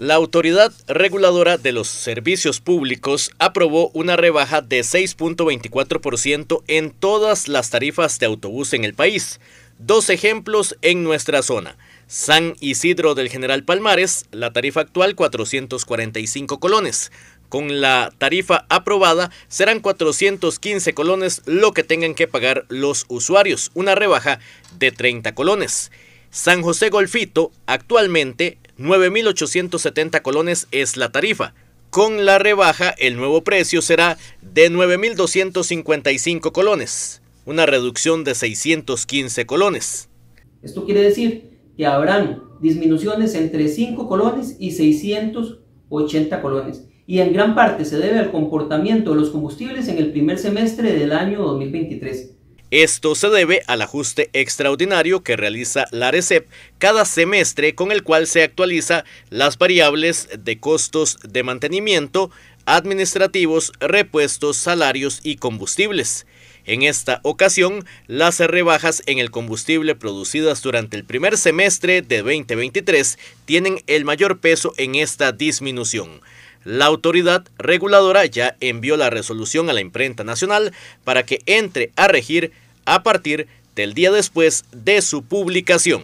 La Autoridad Reguladora de los Servicios Públicos aprobó una rebaja de 6.24% en todas las tarifas de autobús en el país. Dos ejemplos en nuestra zona. San Isidro del General Palmares, la tarifa actual 445 colones. Con la tarifa aprobada serán 415 colones lo que tengan que pagar los usuarios, una rebaja de 30 colones. San José Golfito, actualmente 9.870 colones es la tarifa. Con la rebaja, el nuevo precio será de 9.255 colones, una reducción de 615 colones. Esto quiere decir que habrán disminuciones entre 5 colones y 680 colones, y en gran parte se debe al comportamiento de los combustibles en el primer semestre del año 2023. Esto se debe al ajuste extraordinario que realiza la Recep cada semestre con el cual se actualiza las variables de costos de mantenimiento, administrativos, repuestos, salarios y combustibles. En esta ocasión, las rebajas en el combustible producidas durante el primer semestre de 2023 tienen el mayor peso en esta disminución. La autoridad reguladora ya envió la resolución a la imprenta nacional para que entre a regir a partir del día después de su publicación.